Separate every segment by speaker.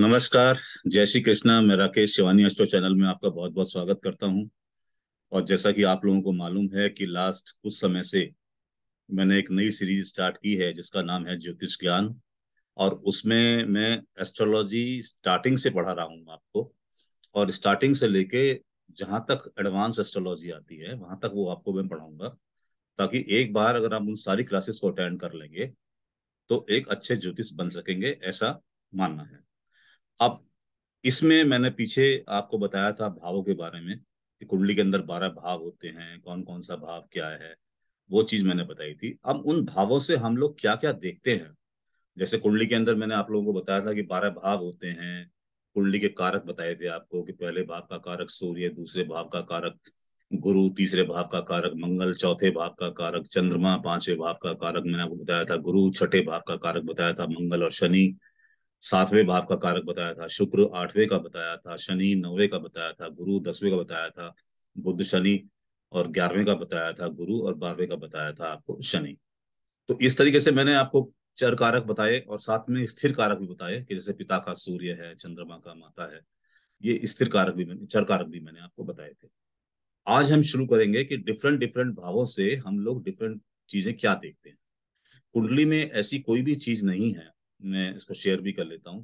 Speaker 1: नमस्कार जय श्री कृष्णा मैं राकेश शिवानी अस्टो चैनल में आपका बहुत बहुत स्वागत करता हूं और जैसा कि आप लोगों को मालूम है कि लास्ट कुछ समय से मैंने एक नई सीरीज स्टार्ट की है जिसका नाम है ज्योतिष ज्ञान और उसमें मैं एस्ट्रोलॉजी स्टार्टिंग से पढ़ा रहा हूँ आपको और स्टार्टिंग से लेके जहाँ तक एडवांस एस्ट्रोलॉजी आती है वहां तक वो आपको मैं पढ़ाऊंगा ताकि एक बार अगर आप उन सारी क्लासेस को अटेंड कर लेंगे तो एक अच्छे ज्योतिष बन सकेंगे ऐसा मानना है अब इसमें मैंने पीछे आपको बताया था भावों के बारे में कि कुंडली के अंदर बारह भाव होते हैं कौन कौन सा भाव क्या है वो चीज मैंने बताई थी अब उन भावों से हम लोग क्या क्या देखते हैं जैसे कुंडली के अंदर मैंने आप लोगों को बताया था कि बारह भाव होते हैं कुंडली के कारक बताए थे आपको कि पहले भाव का कारक सूर्य दूसरे भाव का कारक गुरु तीसरे भाव का कारक मंगल चौथे भाव का कारक चंद्रमा पांचवे भाव का कारक मैंने आपको बताया था गुरु छठे भाव का कारक बताया था मंगल और शनि सातवें भाव का कारक बताया था शुक्र आठवें का बताया था शनि नौवे का बताया था गुरु दसवें का बताया था बुद्ध शनि और ग्यारहवें का बताया था गुरु और बारहवें का बताया था आपको शनि तो इस तरीके से मैंने आपको चर कारक बताए और साथ में स्थिर कारक भी बताए कि जैसे पिता का सूर्य है चंद्रमा का माता है ये स्थिर कारक भी मैंने चर कारक भी मैंने आपको बताए थे आज हम शुरू करेंगे कि डिफरेंट डिफरेंट भावों से हम लोग डिफरेंट चीजें क्या देखते हैं कुंडली में ऐसी कोई भी चीज नहीं है मैं इसको शेयर भी कर लेता हूँ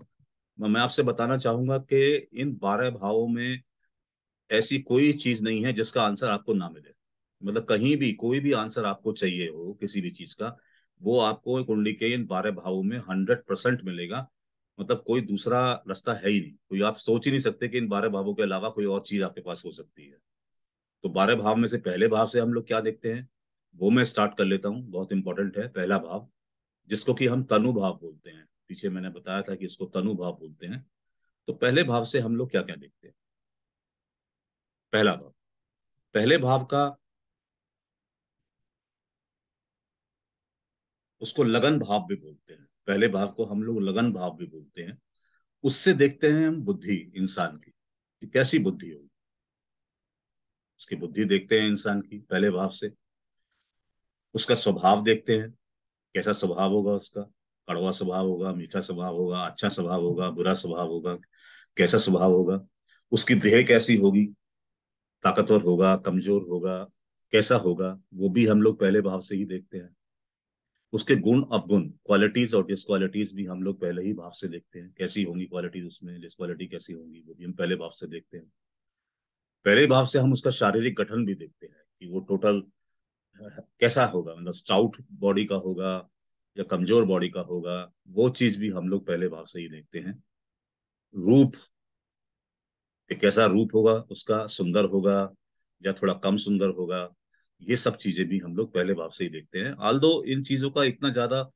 Speaker 1: मैं आपसे बताना चाहूंगा कि इन बारह भावों में ऐसी कोई चीज नहीं है जिसका आंसर आपको ना मिले मतलब कहीं भी कोई भी आंसर आपको चाहिए हो किसी भी चीज का वो आपको कुंडली के इन बारह भावों में हंड्रेड परसेंट मिलेगा मतलब कोई दूसरा रास्ता है ही नहीं कोई आप सोच ही नहीं सकते कि इन बारह भावों के अलावा कोई और चीज आपके पास हो सकती है तो बारह भाव में से पहले भाव से हम लोग क्या देखते हैं वो मैं स्टार्ट कर लेता हूँ बहुत इंपॉर्टेंट है पहला भाव जिसको कि हम तनु भाव बोलते हैं पीछे मैंने बताया था कि इसको तनु भाव बोलते हैं तो पहले भाव से हम लोग क्या क्या देखते हैं पहला भाव पहले भाव का उसको लगन भाव भी बोलते हैं पहले भाव को हम लोग लगन भाव भी बोलते हैं उससे देखते हैं हम बुद्धि इंसान की कि कैसी बुद्धि होगी उसकी बुद्धि देखते हैं इंसान की पहले भाव से उसका स्वभाव देखते हैं कैसा स्वभाव होगा उसका कड़वा स्वभाव होगा मीठा स्वभाव होगा अच्छा स्वभाव होगा बुरा स्वभाव होगा कैसा स्वभाव होगा उसकी देह कैसी होगी ताकतवर होगा कमजोर होगा कैसा होगा वो भी हम लोग पहले भाव से ही देखते हैं उसके गुण अवगुण क्वालिटीज और डिसक्वालिटीज भी हम लोग पहले ही भाव से देखते हैं कैसी होंगी क्वालिटीज उसमें डिसक्वालिटी कैसी होंगी वो भी हम पहले भाव से देखते हैं पहले भाव से हम उसका शारीरिक गठन भी देखते हैं कि वो टोटल कैसा होगा मतलब स्टाउट बॉडी का होगा या कमजोर बॉडी का होगा वो चीज भी हम लोग पहले भाव से ही देखते हैं रूप एक कैसा रूप होगा उसका सुंदर होगा या थोड़ा कम सुंदर होगा ये सब चीजें भी हम लोग पहले भाव से ही देखते हैं आल दो इन चीजों का इतना ज्यादा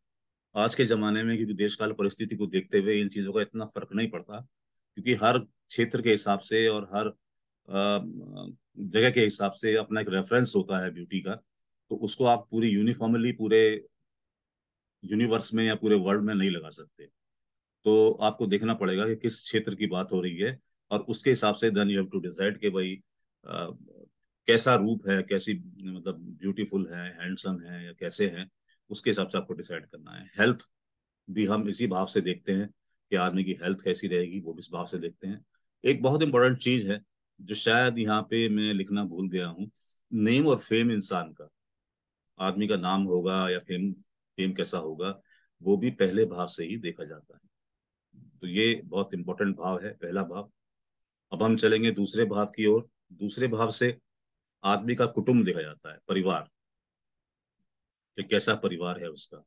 Speaker 1: आज के जमाने में क्योंकि देश काल परिस्थिति को देखते हुए इन चीजों का इतना फर्क नहीं पड़ता क्योंकि हर क्षेत्र के हिसाब से और हर जगह के हिसाब से अपना एक रेफरेंस होता है ब्यूटी का तो उसको आप पूरी यूनिफॉर्मली पूरे यूनिवर्स में या पूरे वर्ल्ड में नहीं लगा सकते तो आपको देखना पड़ेगा कि किस क्षेत्र की बात हो रही है और उसके हिसाब से then you have to decide कि भाई आ, कैसा रूप है कैसी मतलब ब्यूटीफुल है हैंडसम है या कैसे हैं उसके हिसाब से आपको डिसाइड करना है हेल्थ भी हम इसी भाव से देखते हैं कि आदमी की हेल्थ कैसी रहेगी वो भी इस भाव से देखते हैं एक बहुत इंपॉर्टेंट चीज है जो शायद यहाँ पे मैं लिखना भूल गया हूँ नेम और फेम इंसान का आदमी का नाम होगा या फेम फेम कैसा होगा वो भी पहले भाव से ही देखा जाता है तो ये बहुत इंपॉर्टेंट भाव है पहला भाव अब हम चलेंगे दूसरे भाव की ओर दूसरे भाव से आदमी का कुटुंब देखा जाता है परिवार कि कैसा परिवार है उसका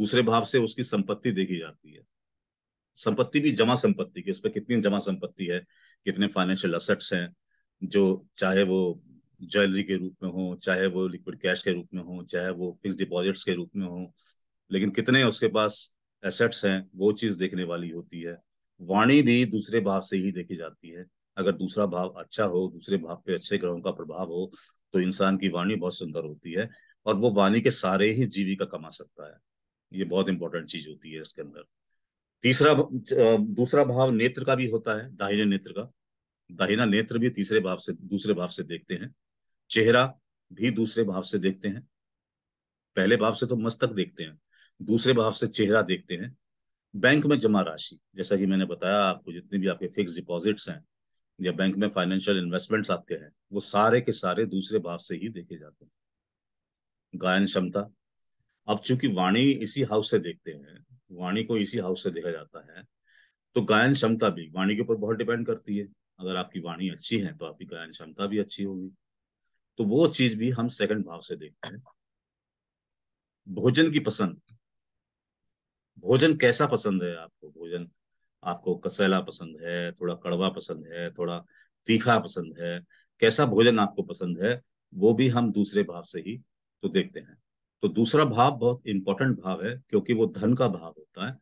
Speaker 1: दूसरे भाव से उसकी संपत्ति देखी जाती है संपत्ति भी जमा संपत्ति की उस पर कितनी जमा संपत्ति है कितने फाइनेंशियल असेट्स हैं जो चाहे वो ज्वेलरी के रूप में हो चाहे वो लिक्विड कैश के रूप में हो चाहे वो फिक्स डिपॉजिट्स के रूप में हो लेकिन कितने उसके पास एसेट्स हैं वो चीज देखने वाली होती है वाणी भी दूसरे भाव से ही देखी जाती है अगर दूसरा भाव अच्छा हो दूसरे भाव पे अच्छे ग्रहों का प्रभाव हो तो इंसान की वाणी बहुत सुंदर होती है और वो वाणी के सारे ही जीविका कमा सकता है ये बहुत इंपॉर्टेंट चीज होती है इसके अंदर तीसरा दूसरा भाव नेत्र का भी होता है दाहिने नेत्र का दाहिना नेत्र भी तीसरे भाव से दूसरे भाव से देखते हैं चेहरा भी दूसरे भाव से देखते हैं पहले भाव से तो मस्तक देखते हैं दूसरे भाव से चेहरा देखते हैं बैंक में जमा राशि जैसा कि मैंने बताया आपको जितने भी आपके फिक्स डिपॉजिट्स हैं या बैंक में फाइनेंशियल इन्वेस्टमेंट्स आते हैं वो सारे के सारे दूसरे भाव से ही देखे जाते हैं गायन क्षमता अब चूंकि वाणी इसी हाउस से देखते हैं वाणी को इसी हाउस से देखा जाता है तो गायन क्षमता भी वाणी के ऊपर बहुत डिपेंड करती है अगर आपकी वाणी अच्छी है तो आपकी गायन क्षमता भी अच्छी होगी तो वो चीज भी हम सेकंड भाव से देखते हैं भोजन की पसंद भोजन कैसा पसंद है आपको भोजन आपको कसैला पसंद है थोड़ा कड़वा पसंद है थोड़ा तीखा पसंद है कैसा भोजन आपको पसंद है वो भी हम दूसरे भाव से ही तो देखते हैं तो दूसरा भाव बहुत इंपॉर्टेंट भाव है क्योंकि वो धन का भाव होता है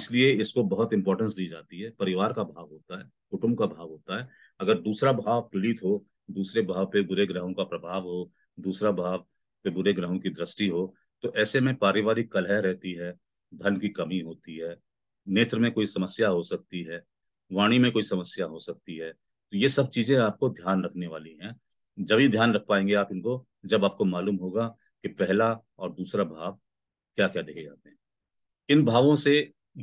Speaker 1: इसलिए इसको बहुत इंपॉर्टेंस दी जाती है परिवार का भाव होता है कुटुंब का भाव होता है अगर दूसरा भाव पीड़ित हो दूसरे भाव पे बुरे ग्रहों का प्रभाव हो दूसरा भाव पे बुरे ग्रहों की दृष्टि हो तो ऐसे में पारिवारिक कलह रहती है धन की कमी होती है नेत्र में कोई समस्या हो सकती है वाणी में कोई समस्या हो सकती है तो ये सब चीजें आपको ध्यान रखने वाली हैं जब ही ध्यान रख पाएंगे आप इनको जब आपको मालूम होगा कि पहला और दूसरा भाव क्या क्या देखे जाते हैं इन भावों से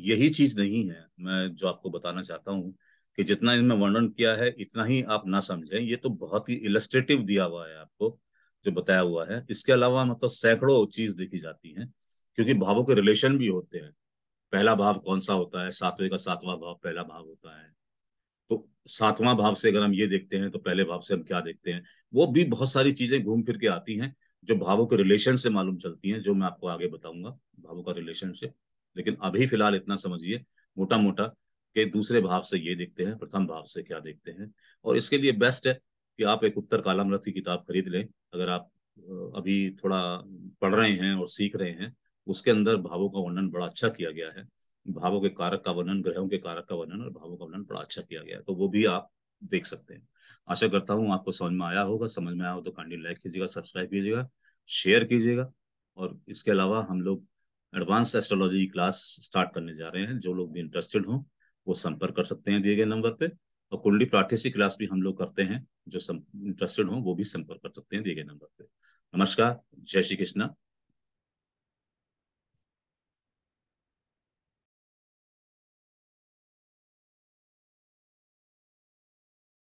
Speaker 1: यही चीज नहीं है मैं जो आपको बताना चाहता हूँ कि जितना इनमें वर्णन किया है इतना ही आप ना समझें ये तो बहुत ही इलस्ट्रेटिव दिया हुआ है आपको जो बताया हुआ है इसके अलावा मतलब सैकड़ों चीज देखी जाती हैं क्योंकि भावों के रिलेशन भी होते हैं पहला भाव कौन सा होता है सातवें का सातवां भाव पहला भाव होता है तो सातवां भाव से अगर हम ये देखते हैं तो पहले भाव से हम क्या देखते हैं वो भी बहुत सारी चीजें घूम फिर के आती हैं जो भावों के रिलेशन से मालूम चलती हैं जो मैं आपको आगे बताऊंगा भावों का रिलेशन से लेकिन अभी फिलहाल इतना समझिए मोटा मोटा कि दूसरे भाव से ये देखते हैं प्रथम भाव से क्या देखते हैं और इसके लिए बेस्ट है कि आप एक उत्तर कालामृत की किताब खरीद लें अगर आप अभी थोड़ा पढ़ रहे हैं और सीख रहे हैं उसके अंदर भावों का वर्णन बड़ा अच्छा किया गया है भावों के कारक का वर्णन ग्रहों के कारक का वर्णन और भावों का वर्णन बड़ा अच्छा किया गया है तो वो भी आप देख सकते हैं आशा करता हूँ आपको समझ में आया होगा समझ में आया हो तो कांडी लाइक कीजिएगा सब्सक्राइब कीजिएगा शेयर कीजिएगा और इसके अलावा हम लोग एडवांस एस्ट्रोलॉजी क्लास स्टार्ट करने जा रहे हैं जो लोग भी इंटरेस्टेड हों वो संपर्क कर सकते हैं दिए गए नंबर पे और कुंडली पाठ्य सी क्लास भी हम लोग करते हैं जो इंटरेस्टेड हों वो भी संपर्क कर सकते हैं दिए गए नंबर पे नमस्कार जय श्री कृष्णा